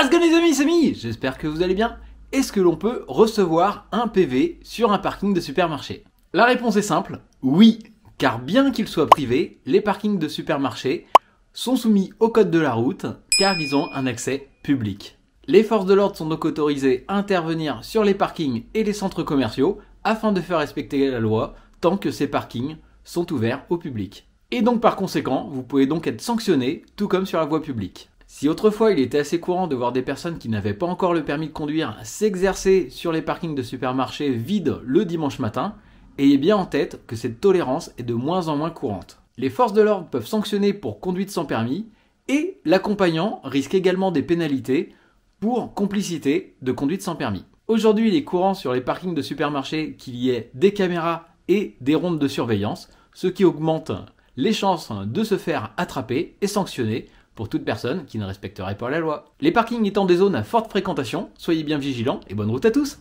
As les amis, c'est Mi J'espère que vous allez bien. Est-ce que l'on peut recevoir un PV sur un parking de supermarché La réponse est simple, oui, car bien qu'ils soient privés, les parkings de supermarché sont soumis au code de la route car ils ont un accès public. Les forces de l'ordre sont donc autorisées à intervenir sur les parkings et les centres commerciaux afin de faire respecter la loi tant que ces parkings sont ouverts au public. Et donc par conséquent, vous pouvez donc être sanctionné tout comme sur la voie publique. Si autrefois il était assez courant de voir des personnes qui n'avaient pas encore le permis de conduire s'exercer sur les parkings de supermarchés vides le dimanche matin, ayez bien en tête que cette tolérance est de moins en moins courante. Les forces de l'ordre peuvent sanctionner pour conduite sans permis et l'accompagnant risque également des pénalités pour complicité de conduite sans permis. Aujourd'hui, il est courant sur les parkings de supermarchés qu'il y ait des caméras et des rondes de surveillance, ce qui augmente les chances de se faire attraper et sanctionner pour toute personne qui ne respecterait pas la loi. Les parkings étant des zones à forte fréquentation, soyez bien vigilants et bonne route à tous